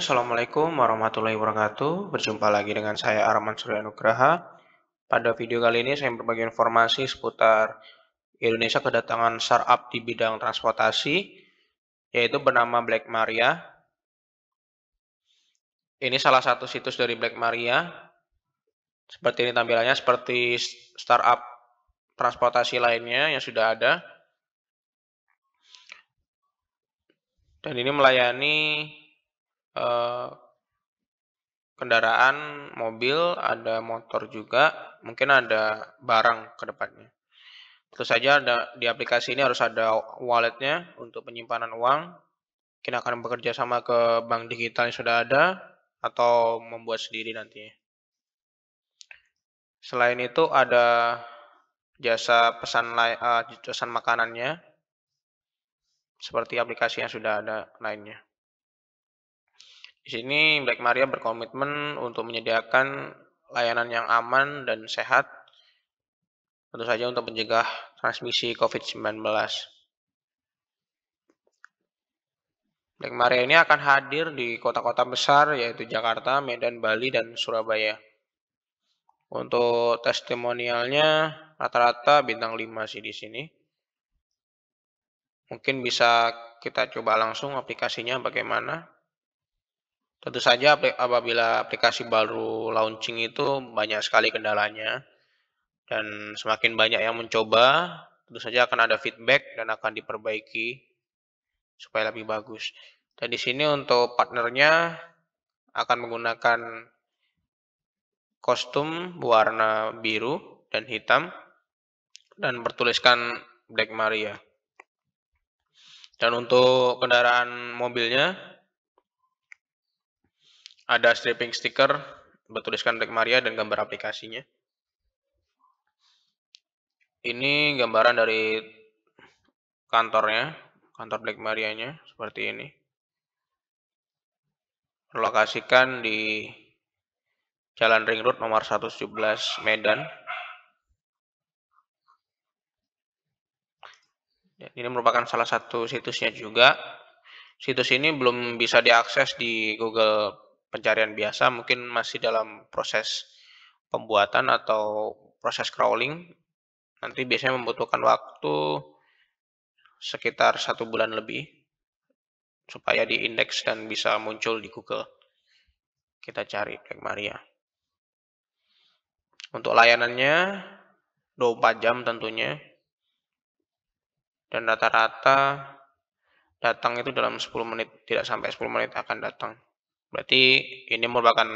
Assalamualaikum warahmatullahi wabarakatuh. Berjumpa lagi dengan saya Arman Surya Nugraha. Pada video kali ini saya berbagi informasi seputar Indonesia kedatangan startup di bidang transportasi yaitu bernama Black Maria. Ini salah satu situs dari Black Maria. Seperti ini tampilannya seperti startup transportasi lainnya yang sudah ada. Dan ini melayani Eh, kendaraan, mobil, ada motor juga, mungkin ada barang ke depannya. Terus saja ada di aplikasi ini harus ada walletnya untuk penyimpanan uang. Mungkin akan bekerja sama ke bank digital yang sudah ada atau membuat sendiri nantinya. Selain itu ada jasa pesan uh, pesan makanannya seperti aplikasi yang sudah ada lainnya. Di sini Black Maria berkomitmen untuk menyediakan layanan yang aman dan sehat tentu saja untuk mencegah transmisi COVID-19. Black Maria ini akan hadir di kota-kota besar yaitu Jakarta, Medan, Bali, dan Surabaya. Untuk testimonialnya rata-rata bintang 5 sih di sini. Mungkin bisa kita coba langsung aplikasinya bagaimana. Tentu saja apabila aplikasi baru launching itu banyak sekali kendalanya dan semakin banyak yang mencoba, tentu saja akan ada feedback dan akan diperbaiki supaya lebih bagus. Dan di sini untuk partnernya akan menggunakan kostum berwarna biru dan hitam dan bertuliskan Black Maria. Dan untuk kendaraan mobilnya ada stripping sticker bertuliskan Black Maria dan gambar aplikasinya. Ini gambaran dari kantornya, kantor Black Marianya seperti ini. Lokasikan di Jalan Ring Road nomor 117 Medan. Ini merupakan salah satu situsnya juga. Situs ini belum bisa diakses di Google pencarian biasa mungkin masih dalam proses pembuatan atau proses crawling nanti biasanya membutuhkan waktu sekitar satu bulan lebih supaya diindeks dan bisa muncul di Google. Kita cari Black Maria. Untuk layanannya 24 jam tentunya. Dan rata-rata datang itu dalam 10 menit, tidak sampai 10 menit akan datang. Berarti ini merupakan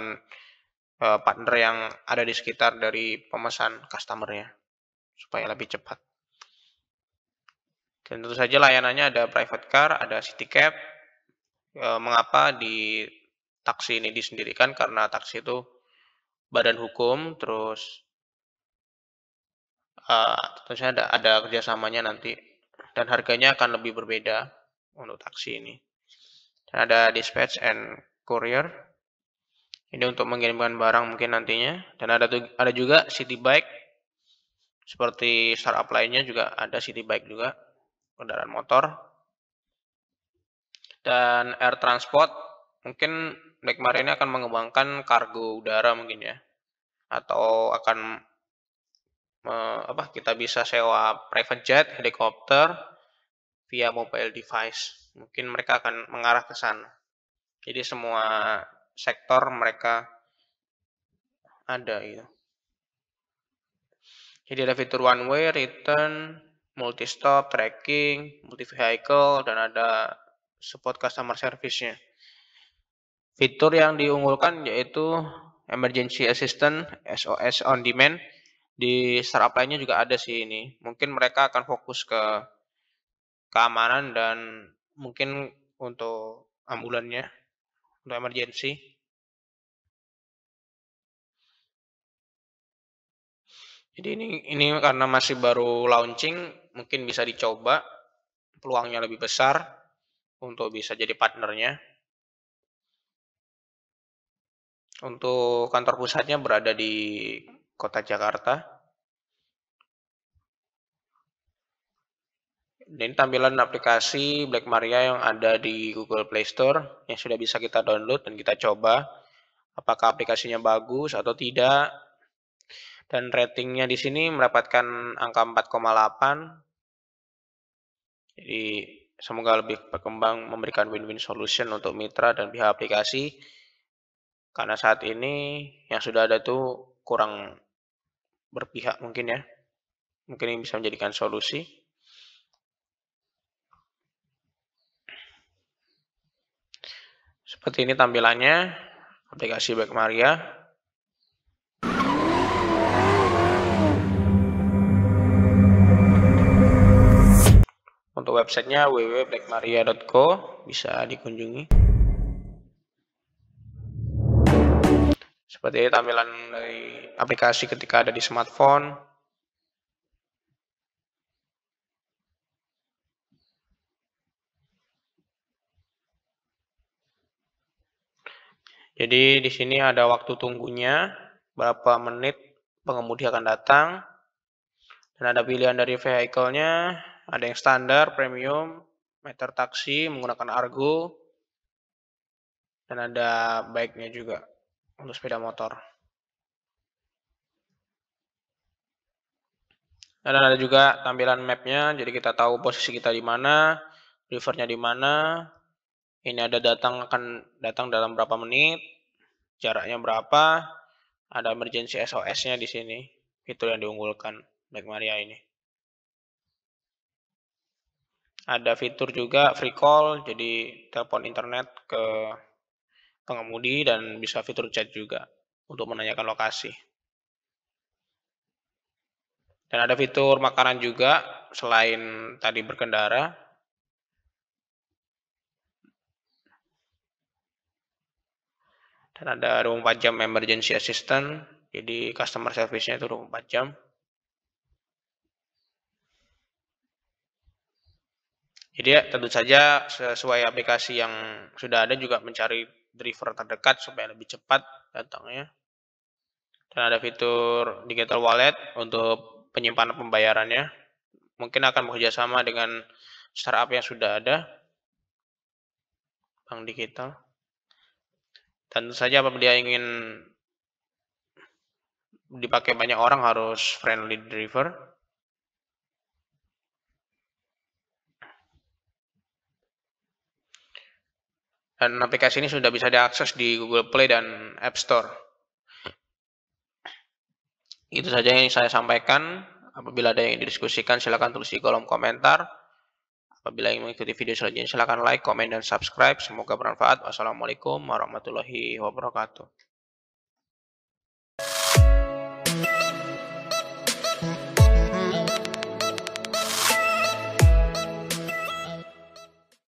eh, partner yang ada di sekitar dari pemesan customernya supaya lebih cepat. Dan tentu saja layanannya ada private car, ada city cab. Eh, mengapa di taksi ini disendirikan? Karena taksi itu badan hukum, terus e, tentu saja ada, ada kerjasamanya nanti. Dan harganya akan lebih berbeda untuk taksi ini. Dan ada dispatch and courier. Ini untuk mengirimkan barang mungkin nantinya. Dan ada ada juga city bike. Seperti startup lainnya juga ada city bike juga. Kendaraan motor. Dan air transport. Mungkin Blackmar ini akan mengembangkan kargo udara mungkin ya. Atau akan me, apa kita bisa sewa private jet, helikopter, via mobile device. Mungkin mereka akan mengarah ke sana. Jadi semua sektor mereka ada gitu. Jadi ada fitur one way, return, multi stop, tracking, multi vehicle dan ada support customer service-nya. Fitur yang diunggulkan yaitu emergency assistant, SOS on demand. Di startup lainnya juga ada sih ini. Mungkin mereka akan fokus ke keamanan dan mungkin untuk ambulannya untuk emergency. Jadi ini ini karena masih baru launching, mungkin bisa dicoba peluangnya lebih besar untuk bisa jadi partnernya. Untuk kantor pusatnya berada di Kota Jakarta. Ini tampilan aplikasi Black Maria yang ada di Google Play Store yang sudah bisa kita download dan kita coba apakah aplikasinya bagus atau tidak. Dan ratingnya di sini mendapatkan angka 4,8. Jadi semoga lebih berkembang memberikan win-win solution untuk mitra dan pihak aplikasi. Karena saat ini yang sudah ada tuh kurang berpihak mungkin ya. Mungkin ini bisa menjadikan solusi. Seperti ini tampilannya aplikasi Back Maria. Untuk websitenya www.blackmaria.co bisa dikunjungi. Seperti ini tampilan dari aplikasi ketika ada di smartphone. Jadi di sini ada waktu tunggunya, berapa menit pengemudi akan datang, dan ada pilihan dari vehicle-nya, ada yang standar, premium, meter taksi, menggunakan argo, dan ada baiknya juga untuk sepeda motor. Dan ada juga tampilan mapnya, jadi kita tahu posisi kita di mana, rivernya di mana, ini ada datang akan datang dalam berapa menit, jaraknya berapa, ada emergency SOS-nya di sini. Itu yang diunggulkan Black Maria ini. Ada fitur juga free call, jadi telepon internet ke pengemudi dan bisa fitur chat juga untuk menanyakan lokasi. Dan ada fitur makanan juga selain tadi berkendara, dan ada 24 jam emergency assistant jadi customer service-nya itu 24 jam Jadi ya, tentu saja sesuai aplikasi yang sudah ada juga mencari driver terdekat supaya lebih cepat datangnya. Dan ada fitur digital wallet untuk penyimpanan pembayarannya. Mungkin akan bekerja sama dengan startup yang sudah ada, bank digital. Tentu saja apabila ingin dipakai banyak orang harus friendly driver. Dan aplikasi ini sudah bisa diakses di Google Play dan App Store. Itu saja yang saya sampaikan. Apabila ada yang didiskusikan, silakan tulis di kolom komentar. Apabila ingin mengikuti video selanjutnya, silakan like, komen, dan subscribe. Semoga bermanfaat. Wassalamualaikum warahmatullahi wabarakatuh.